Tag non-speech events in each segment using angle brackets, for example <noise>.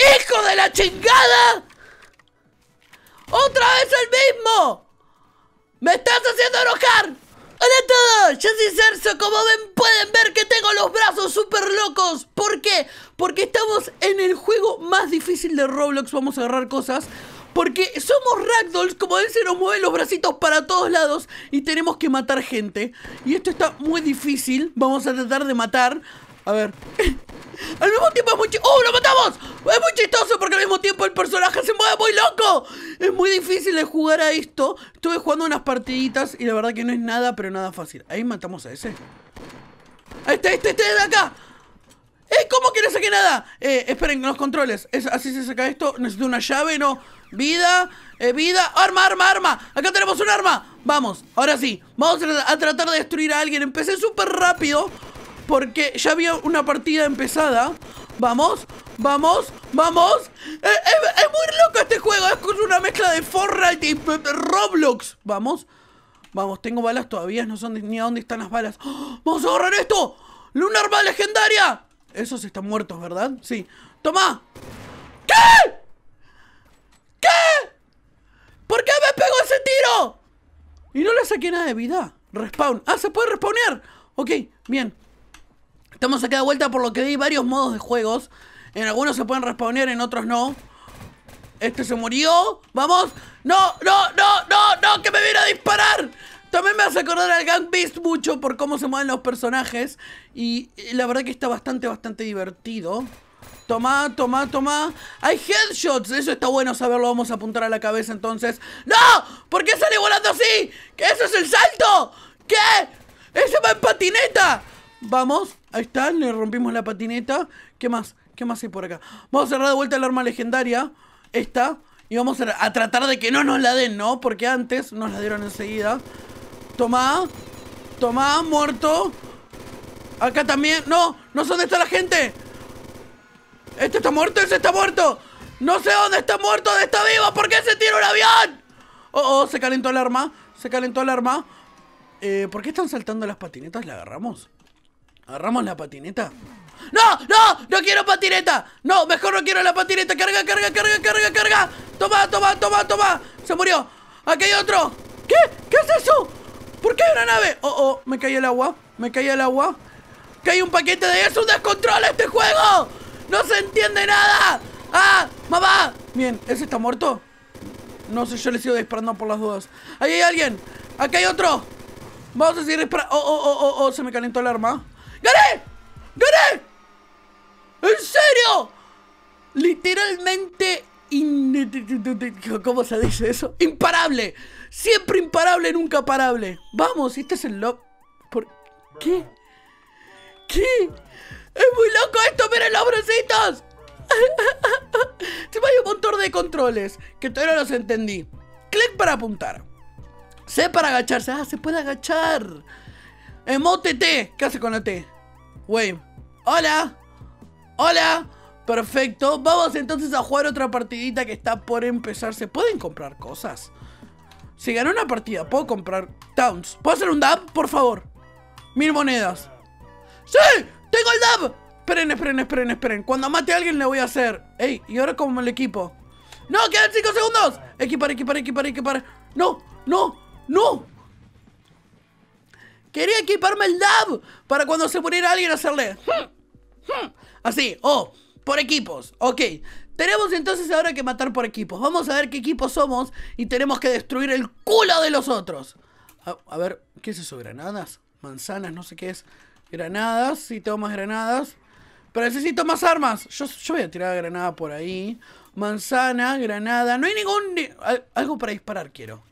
¡Hijo de la chingada! ¡Otra vez el mismo! ¡Me estás haciendo enojar! ¡Hola a todos! Yo soy como ven pueden ver que tengo los brazos súper locos ¿Por qué? Porque estamos en el juego más difícil de Roblox Vamos a agarrar cosas porque somos ragdolls, como él se nos mueven los bracitos para todos lados y tenemos que matar gente. Y esto está muy difícil. Vamos a tratar de matar. A ver. Al mismo tiempo es muy chistoso. ¡Oh, lo matamos! Es muy chistoso porque al mismo tiempo el personaje se mueve muy loco. Es muy difícil de jugar a esto. Estuve jugando unas partiditas y la verdad que no es nada, pero nada fácil. Ahí matamos a ese. Ahí está, este, este de acá. ¡Eh! ¿Cómo que no saqué nada? Eh, esperen, los controles. Es, así se saca esto. Necesito una llave, no. Vida, eh, vida. ¡Arma, arma, arma! ¡Acá tenemos un arma! Vamos, ahora sí. Vamos a, a tratar de destruir a alguien. Empecé súper rápido. Porque ya había una partida empezada Vamos, vamos, vamos eh, Es muy loco este juego Es como una mezcla de Fortnite y Roblox Vamos Vamos, tengo balas todavía, no son ni a dónde están las balas ¡Oh! ¡Vamos a agarrar esto! ¡Luna arma legendaria! Esos están muertos, ¿verdad? Sí ¡Toma! ¿Qué? ¿Qué? ¿Por qué me pegó ese tiro? Y no le saqué nada de vida Respawn. Ah, se puede respawnear. Ok, bien. Estamos acá de vuelta por lo que vi varios modos de juegos. En algunos se pueden respawnear, en otros no. Este se murió. ¡Vamos! ¡No, no, no, no, no! ¡Que me viene a disparar! También me hace acordar al Gang Beast mucho por cómo se mueven los personajes. Y la verdad que está bastante, bastante divertido. Toma, toma, toma. Hay headshots. Eso está bueno saberlo. Vamos a apuntar a la cabeza entonces. ¡No! ¿Por qué sale volando así? que eso es el salto? ¿Qué? ¡Ese va en patineta! Vamos, ahí está, le rompimos la patineta. ¿Qué más? ¿Qué más hay por acá? Vamos a cerrar de vuelta el arma legendaria. Esta. Y vamos a, tratar de que no nos la den, ¿no? Porque antes nos la dieron enseguida. Tomá. Tomá, muerto. Acá también. ¡No! ¡No sé dónde está la gente! ¡Este está muerto! ¡Ese está muerto! ¡No sé dónde está muerto! ¡Dónde está vivo! ¿Por qué se tira un avión? Oh, oh, se calentó el arma. Se calentó el arma. Eh, ¿Por qué están saltando las patinetas? ¿La agarramos? ¿Agarramos la patineta? ¡No! ¡No! ¡No quiero patineta! ¡No! ¡Mejor no quiero la patineta! ¡Carga, carga, carga, carga, carga! ¡Toma, toma, toma, toma! ¡Se murió! ¡Aquí hay otro! ¿Qué? ¿Qué es eso? ¿Por qué hay una nave? ¡Oh, oh! Me cayó el agua Me cayó el agua ¡Que hay un paquete de eso! ¡Un descontrol este juego! ¡No se entiende nada! ¡Ah! ¡Mamá! Bien, ¿ese está muerto? No sé, yo le sigo disparando por las dudas ¡Ahí hay alguien! ¡Aquí hay otro! Vamos a seguir disparando ¡Oh, oh, oh, oh! oh! Se me calentó el arma ¡Gané! ¡Gané! ¡En serio! Literalmente... ¿Cómo se dice eso? ¡Imparable! Siempre imparable, nunca parable. Vamos, este es el loco. ¿Por qué? ¿Qué? ¡Es muy loco esto! ¡Miren los broncitos! <laughs> Se me hay un montón de controles que todavía no los entendí. Clic para apuntar. C para agacharse. Ah, se puede agachar. Emote T. ¿Qué hace con la T? Wey, Hola. Hola. Perfecto. Vamos entonces a jugar otra partidita que está por empezar. ¿Se pueden comprar cosas? Si ganó una partida, puedo comprar towns. ¿Puedo hacer un dab? Por favor. Mil monedas. ¡Sí! ¡Tengo el dab! Esperen, esperen, esperen, esperen. Cuando mate a alguien le voy a hacer. ¡Ey! ¿Y ahora como el equipo? ¡No! ¡Quedan 5 segundos! Equipar, equipar, equipar, equipar. ¡No! ¡No! ¡No! Quería equiparme el dab para cuando se muriera alguien hacerle. Así, oh, por equipos. Ok, tenemos entonces ahora que matar por equipos. Vamos a ver qué equipos somos y tenemos que destruir el culo de los otros. A, ver, ¿qué es eso? ¿Granadas? ¿Manzanas? No sé qué es. Granadas, sí tengo más granadas. Pero necesito más armas. Yo, yo voy a tirar granada por ahí. Manzana, granada. No hay ningún... Algo para disparar quiero.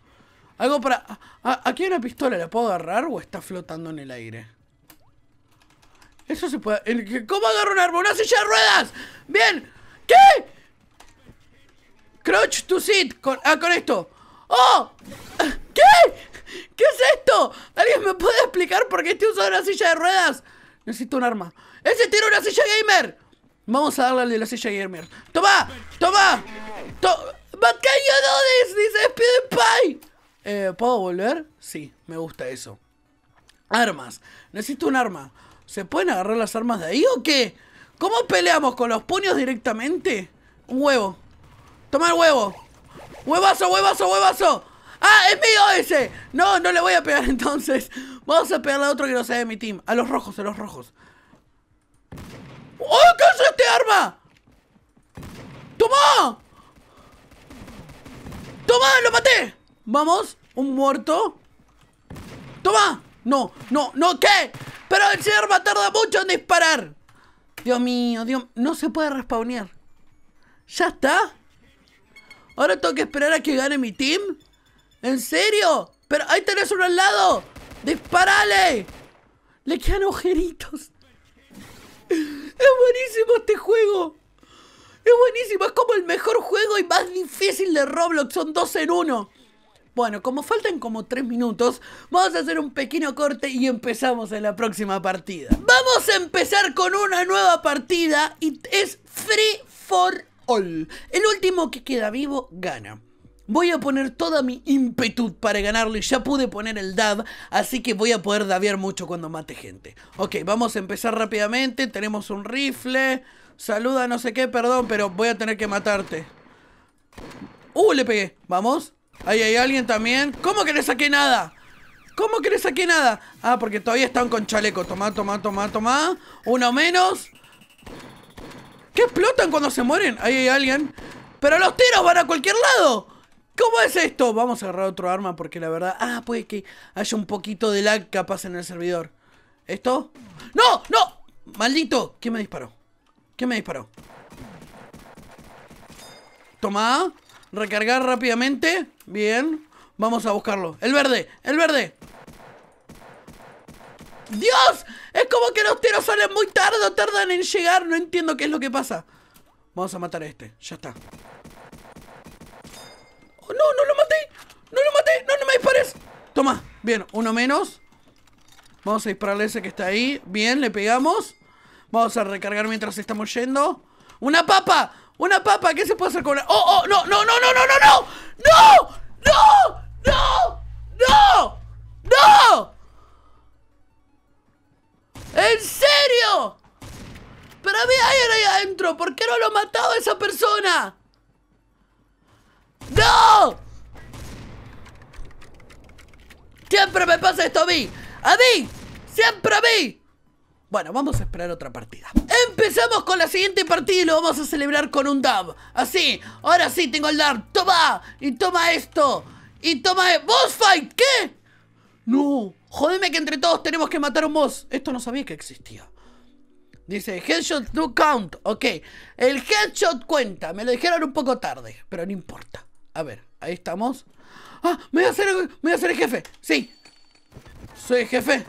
Algo para... ¿Aquí hay una pistola? ¿La puedo agarrar o está flotando en el aire? Eso se puede... ¿Cómo agarro un arma? ¡Una silla de ruedas! ¡Bien! ¿Qué? Crouch to sit. Con, ah, con esto. ¡Oh! ¿Qué? ¿Qué es esto? ¿Alguien me puede explicar por qué estoy usando una silla de ruedas? Necesito un arma. ¡Ese tiene una silla gamer! Vamos a darle de la silla gamer. ¡Toma! ¡Toma! ¡Toma! ¡But can Dice eh, ¿Puedo volver? Sí, me gusta eso. Armas. Necesito un arma. ¿Se pueden agarrar las armas de ahí o qué? ¿Cómo peleamos? ¿Con los puños directamente? Un huevo. Toma el huevo. Huevazo, huevazo, huevazo. ¡Ah, es mío ese! No, no le voy a pegar <laughs> entonces. Vamos a pegarle a otro que no sea de mi team. A los rojos, a los rojos. ¡Oh, qué es este arma! ¡Toma! ¡Toma! ¡Lo maté! Vamos, un muerto ¡Toma! No, no, no, ¿qué? Pero el señor va a tardar mucho en disparar Dios mío, Dios No se puede respawnear ¿Ya está? ¿Ahora tengo que esperar a que gane mi team? ¿En serio? Pero ahí tenés uno al lado ¡Disparale! Le quedan ojeritos Es buenísimo este juego es buenísimo, es como el mejor juego y más difícil de Roblox, son dos en uno. Bueno, como faltan como tres minutos, vamos a hacer un pequeño corte y empezamos en la próxima partida. Vamos a empezar con una nueva partida y es Free for All. El último que queda vivo gana. Voy a poner toda mi ímpetu para ganarlo y Ya pude poner el dab, así que voy a poder dabear mucho cuando mate gente. Ok, vamos a empezar rápidamente. Tenemos un rifle. Saluda, no sé qué, perdón, pero voy a tener que matarte. ¡Uh, le pegué! Vamos. Ahí hay alguien también. ¿Cómo que le saqué nada? ¿Cómo que le saqué nada? Ah, porque todavía están con chaleco. Tomá, toma, toma, toma. Uno menos. ¿Qué explotan cuando se mueren? Ahí hay alguien. Pero los tiros van a cualquier lado. ¿Cómo es esto? Vamos a agarrar otro arma porque la verdad... Ah, puede que haya un poquito de lag capaz en el servidor. ¿Esto? ¡No! ¡No! ¡Maldito! ¿Quién me disparó? ¿Quién me disparó? Toma. Recargar rápidamente. Bien. Vamos a buscarlo. El verde, el verde. ¡Dios! Es como que los tiros salen muy tarde tardan en llegar. No entiendo qué es lo que pasa. Vamos a matar a este. Ya está. Oh, no, no lo maté. No lo maté. No, no me dispares. Toma. Bien, uno menos. Vamos a dispararle ese que está ahí. Bien, le pegamos. Vamos a recargar mientras estamos yendo. ¡Una papa! Una papa, ¿qué se puede hacer con una.? ¡Oh, oh! ¡No, no, no, no, no, no, no! ¡No! ¡No! ¡No! ¡No! ¡No! ¡En serio! Pero había aire ahí adentro. ¿Por qué no lo ha matado esa persona? ¡No! Siempre me pasa esto a mí. ¡A mí! ¡Siempre a mí! Bueno, vamos a esperar otra partida. Empezamos con la siguiente partida y lo vamos a celebrar con un dab. Así, ahora sí tengo el dab. Toma, y toma esto, y toma... E-, ¡Boss fight! ¿Qué? No, jodeme que entre todos tenemos que matar a un boss. Esto no sabía que existía. Dice, headshot no count. Ok, el headshot cuenta. Me lo dijeron un poco tarde, pero no importa. A ver, ahí estamos. ¡Ah! ¡Me voy a hacer, me voy a hacer el jefe! ¡Sí! ¡Soy el jefe!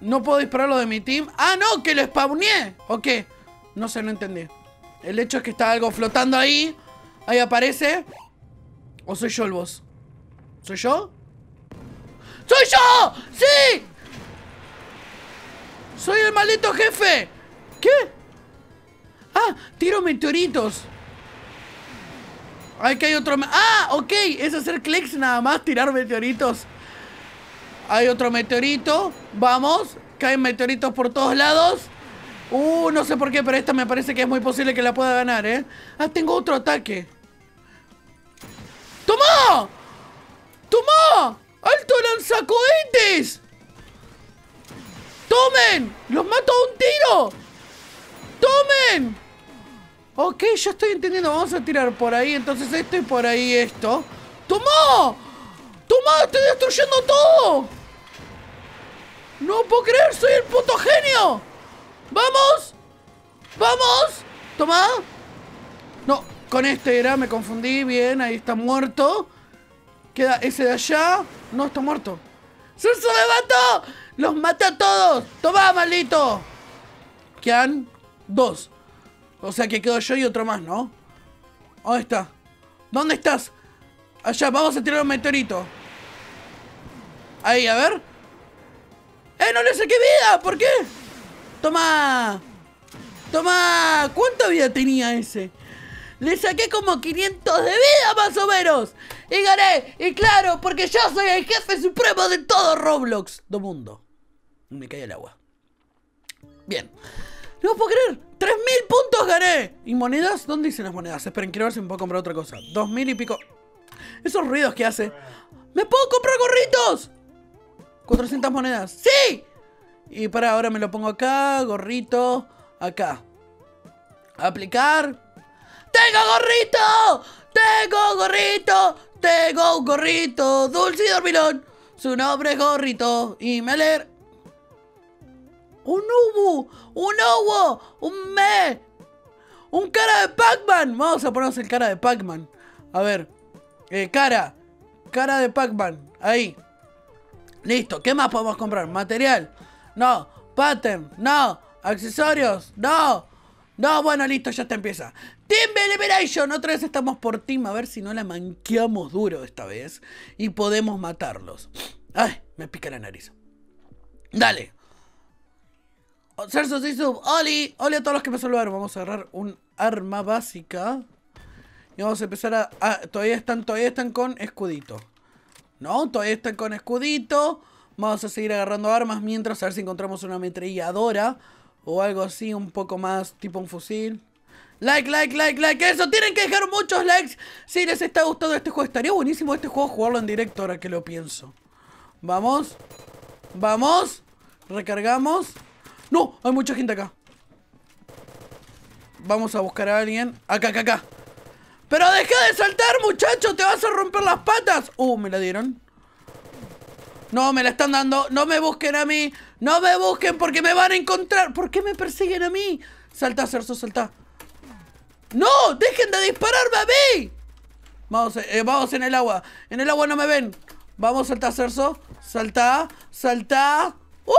No puedo lo de mi team. ¡Ah, no! ¡Que lo spawné! ¿O No sé, no entendí. El hecho es que está algo flotando ahí. Ahí aparece. ¿O soy yo el boss? ¿Soy yo? ¡Soy yo! ¡Sí! ¡Soy el maldito jefe! ¿Qué? ¡Ah! ¡Tiro meteoritos! que hay otro... ¡Ah! Ok, es hacer clics nada más, tirar meteoritos hay otro meteorito. Vamos. Caen meteoritos por todos lados. Uh, no sé por qué, pero esta me parece que es muy posible que la pueda ganar, ¿eh? Ah, tengo otro ataque. ¡Toma! ¡Toma! ¡Alto lanzacohetes! ¡Tomen! ¡Los mato a un tiro! ¡Tomen! Ok, ya estoy entendiendo. Vamos a tirar por ahí, entonces esto y por ahí esto. ¡Toma! ¡Toma! ¡Estoy destruyendo todo! ¡No puedo creer! ¡Soy el puto genio! ¡Vamos! ¡Vamos! ¡Toma! No, con este era, me confundí. Bien, ahí está muerto. Queda ese de allá. No, está muerto. de levantó! ¡Los maté a todos! ¡Toma, maldito! Quedan dos. O sea que quedo yo y otro más, ¿no? ¿Dónde está. ¿Dónde estás? Allá, vamos a tirar un meteorito. Ahí, a ver. ¡Eh, no le saqué vida! ¿Por qué? Toma. Toma. ¿Cuánta vida tenía ese? Le saqué como 500 de vida más o menos. Y gané. Y claro, porque yo soy el jefe supremo de todo Roblox. Do mundo. Me cae el agua. Bien. No puedo creer. 3.000 puntos gané. ¿Y monedas? ¿Dónde dicen las monedas? Esperen, quiero ver si me puedo comprar otra cosa. 2.000 y pico. Esos ruidos que hace. ¡Me puedo comprar gorritos! 400 monedas. ¡Sí! Y para ahora me lo pongo acá, gorrito, acá. Aplicar. ¡Tengo gorrito! ¡Tengo gorrito! ¡Tengo gorrito! ¡Dulce y dormilón! Su nombre es gorrito y me leer. ¡Un ubu! ¡Un ovo! ¡Un me! ¡Un cara de Pac-Man! Vamos a ponernos el cara de Pac-Man. A ver. Eh, cara. Cara de Pac-Man. Ahí. Listo, ¿qué más podemos comprar? Material. No. ¿Pattern? No. Accesorios. No. No, bueno, listo, ya está empieza. Team Liberation, otra vez estamos por Team, a ver si no la manqueamos duro esta vez y podemos matarlos. Ay, me pica la nariz. Dale. Cerso Sub, Oli, Oli a todos los que me saludaron. Vamos a agarrar un arma básica. Y vamos a empezar a... Ah, todavía están, todavía están con escudito. No, todavía están con escudito. Vamos a seguir agarrando armas mientras a ver si encontramos una ametralladora o algo así, un poco más tipo un fusil. Like, like, like, like, eso, tienen que dejar muchos likes si les está gustando este juego. Estaría buenísimo este juego jugarlo en directo ahora que lo pienso. Vamos, vamos, recargamos. No, hay mucha gente acá. Vamos a buscar a alguien. Acá, acá, acá. ¡Pero deja de saltar, muchacho! ¡Te vas a romper las patas! Uh, me la dieron No, me la están dando No me busquen a mí No me busquen porque me van a encontrar ¿Por qué me persiguen a mí? Salta, Cerso, salta ¡No! ¡Dejen de dispararme a mí! Vamos, eh, vamos en el agua En el agua no me ven Vamos, salta, Cerso Salta, salta ¡Uh!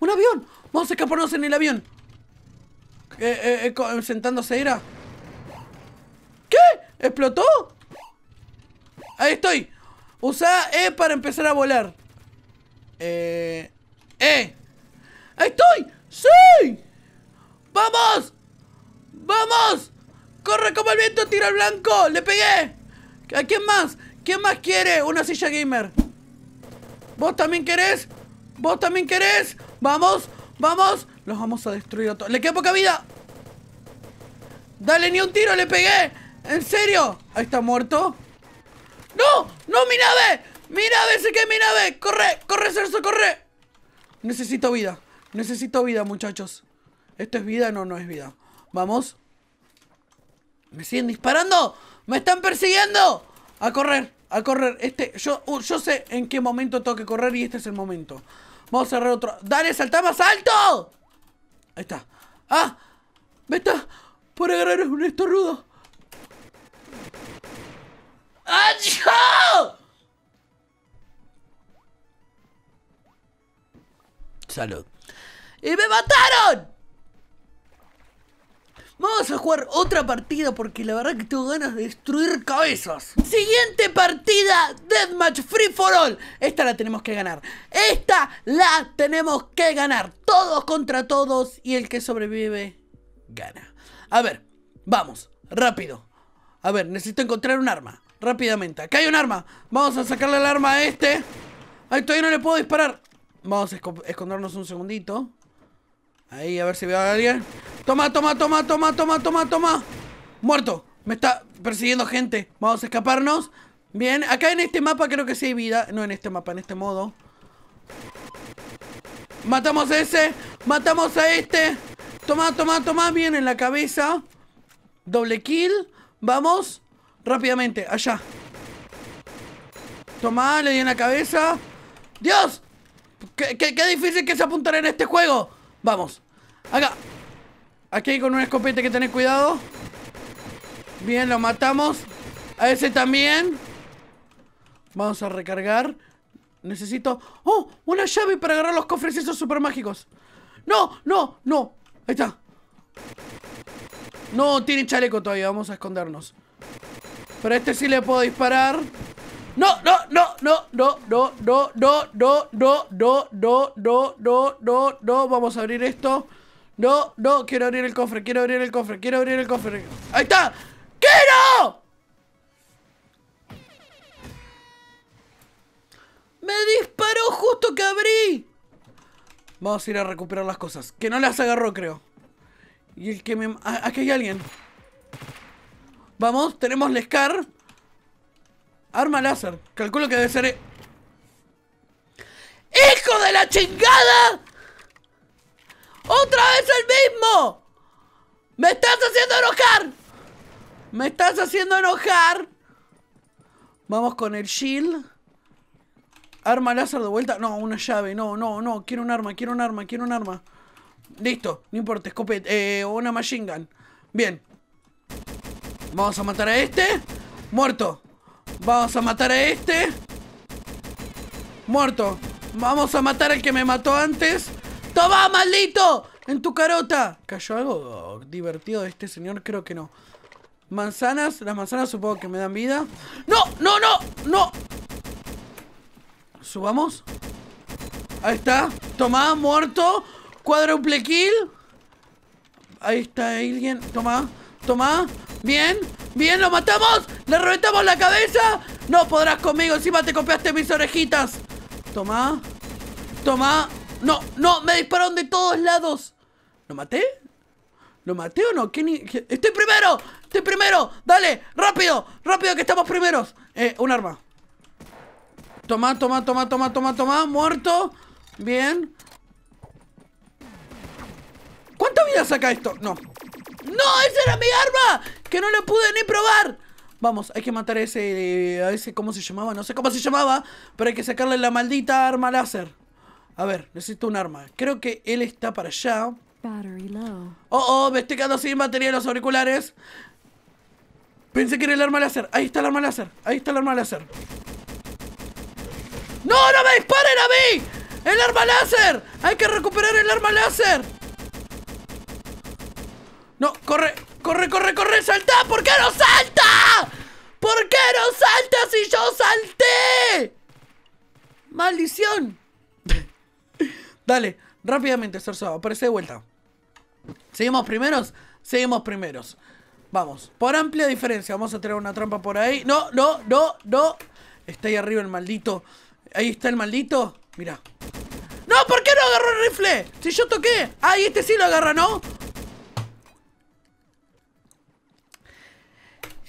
¡Un avión! Vamos a escaparnos en el avión eh, eh, sentándose era. ¿Qué? ¿Explotó? Ahí estoy. Usa E para empezar a volar. Eh... ¡Eh! ¡Ahí estoy! ¡Sí! ¡Vamos! ¡Vamos! ¡Corre como el viento, tira al blanco! ¡Le pegué! ¿A quién más? ¿Quién más quiere una silla gamer? ¿Vos también querés? ¿Vos también querés? ¡Vamos! ¡Vamos! Los vamos a destruir a todos. ¡Le queda poca vida! ¡Dale ni un tiro! ¡Le pegué! ¿En serio? ¿Ahí está muerto? ¡No! ¡No, mi nave! ¡Mi nave! ¡Sé que es mi nave! ¡Corre! ¡Corre, Cerso! ¡Corre! Necesito vida. Necesito vida, muchachos. ¿Esto es vida? No, no es vida. Vamos. ¿Me siguen disparando? ¡Me están persiguiendo! A correr, a correr. Este, yo, uh, yo sé en qué momento tengo que correr y este es el momento. Vamos a cerrar otro. ¡Dale, salta más alto! Ahí está. ¡Ah! ¡Me está! Por agarrar un rudo. Salud. ¡Y me mataron! Vamos a jugar otra partida porque la verdad que tengo ganas de destruir cabezas. Siguiente partida, Deathmatch Free for All. Esta la tenemos que ganar. Esta la tenemos que ganar. Todos contra todos y el que sobrevive gana. A ver, vamos, rápido. A ver, necesito encontrar un arma rápidamente. Acá hay un arma. Vamos a sacarle el arma a este. Ay, todavía no le puedo disparar. Vamos a escondernos un segundito. Ahí, a ver si veo a alguien. Toma, toma, toma, toma, toma, toma, toma. Muerto. Me está persiguiendo gente. Vamos a escaparnos. Bien, acá en este mapa creo que sí hay vida. No en este mapa, en este modo. Matamos a ese. Matamos a este. Toma, toma, toma. Bien en la cabeza. Doble kill. Vamos. Rápidamente, allá. toma le di en la cabeza. ¡Dios! ¿Qué, qué, difícil que se apuntar en este juego! Vamos. Acá. Aquí con un escopete que tener cuidado. Bien, lo matamos. A ese también. Vamos a recargar. Necesito... ¡Oh! Una llave para agarrar los cofres esos super mágicos. ¡No! ¡No! ¡No! Ahí está. No, tiene chaleco todavía. Vamos a escondernos. Pero este sí le puedo disparar. No, no, no, no, no, no, no, no, no, no, no, no, no, no, no, no. Vamos a abrir esto. No, no, quiero abrir el cofre, quiero abrir el cofre, quiero abrir el cofre. ¡Ahí está! ¡Quiero! ¡Me disparó justo que abrí! Vamos a ir a recuperar las cosas. Que no las agarró, creo. Y el que me... Aquí hay alguien. Vamos, tenemos SCAR Arma láser. Calculo que debe ser... E-. ¡Hijo de la chingada! ¡Otra vez el mismo! ¡Me estás haciendo enojar! ¡Me estás haciendo enojar! Vamos con el shield. Arma láser de vuelta. No, una llave. No, no, no. Quiero un arma, quiero un arma, quiero un arma. Listo, no importa, escopeta. Eh, una machine gun. Bien. Vamos a matar a este. Muerto. Vamos a matar a este. Muerto. Vamos a matar al que me mató antes. ¡Toma, maldito! En tu carota. ¿Cayó algo divertido de este señor? Creo que no. Manzanas. Las manzanas supongo que me dan vida. ¡No! ¡No, no! ¡No! Subamos. Ahí está. Toma, muerto. Cuádruple kill. Ahí está alguien. Toma. Toma. Bien, bien, lo matamos Le reventamos la cabeza No podrás conmigo, encima te copiaste mis orejitas Toma Toma No, no, me dispararon de todos lados ¿Lo maté? ¿Lo maté o no? ¡Estoy primero! ¡Estoy primero! ¡Dale! ¡Rápido! ¡Rápido que estamos primeros! Eh, un arma Toma, toma, toma, toma, toma, toma Muerto Bien ¿Cuánta vida saca esto? No ¡No! ¡Esa era mi arma! ¡Que no lo pude ni probar! Vamos, hay que matar a ese... A ese... ¿Cómo se llamaba? No sé cómo se llamaba Pero hay que sacarle la maldita arma láser A ver, necesito un arma Creo que él está para allá Oh, oh, me estoy quedando sin batería en los auriculares Pensé que era el arma láser Ahí está el arma láser Ahí está el arma láser ¡No, no me disparen a mí! ¡El arma láser! ¡Hay que recuperar el arma láser! No, corre, corre, corre, corre, salta. ¿Por qué no salta? ¿Por qué no salta si yo salté? Maldición. <laughs> Dale, rápidamente, Sorso, aparece de vuelta. ¿Seguimos primeros? Seguimos primeros. Vamos, por amplia diferencia. Vamos a tirar una trampa por ahí. No, no, no, no. Está ahí arriba el maldito. Ahí está el maldito. Mira. ¡No! ¿Por qué no agarró el rifle? Si yo toqué. Ahí este sí lo agarra, ¿no?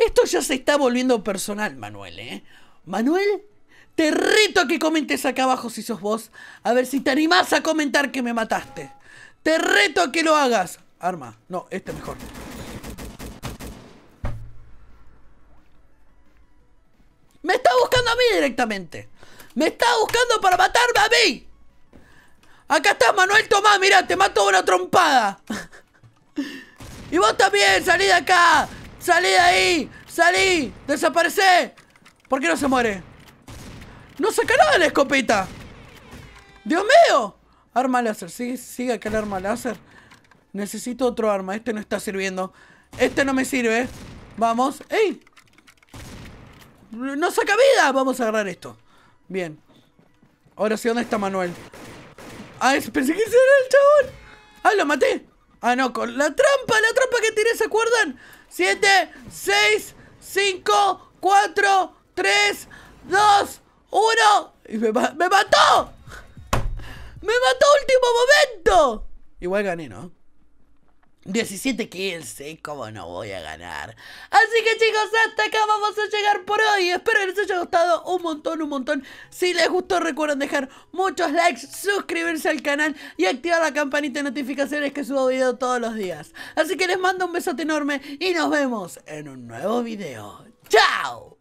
Esto ya se está volviendo personal, Manuel, ¿eh? Manuel, te reto a que comentes acá abajo si sos vos. A ver si te animás a comentar que me mataste. Te reto a que lo hagas. Arma. No, este mejor. Me está buscando a mí directamente. Me está buscando para matarme a mí. Acá está Manuel Tomás. Mira, te mato una trompada. <laughs> y vos también, salí de acá. ¡Salí de ahí! ¡Salí! desaparece ¿Por qué no se muere? ¡No saca nada de la escopeta! ¡Dios mío! Arma láser, sigue, sigue acá arma láser. Necesito otro arma, este no está sirviendo. Este no me sirve. Vamos. ¡Ey! ¡No saca vida! Vamos a agarrar esto. Bien. Ahora sí, ¿dónde está Manuel? Ah, pensé que era el chabón. Ah, lo maté. Ah, no, con la trampa, la trampa que tiré, ¿se acuerdan? 7, 6, 5, 4, 3, 2, 1. Y me, me mató. Me mató último momento. Igual gané, ¿no? 17-15, ¿cómo no voy a ganar? Así que chicos, hasta acá vamos a llegar por hoy. Espero que les haya gustado un montón, un montón. Si les gustó, recuerden dejar muchos likes, suscribirse al canal y activar la campanita de notificaciones que subo video todos los días. Así que les mando un besote enorme y nos vemos en un nuevo video. ¡Chao!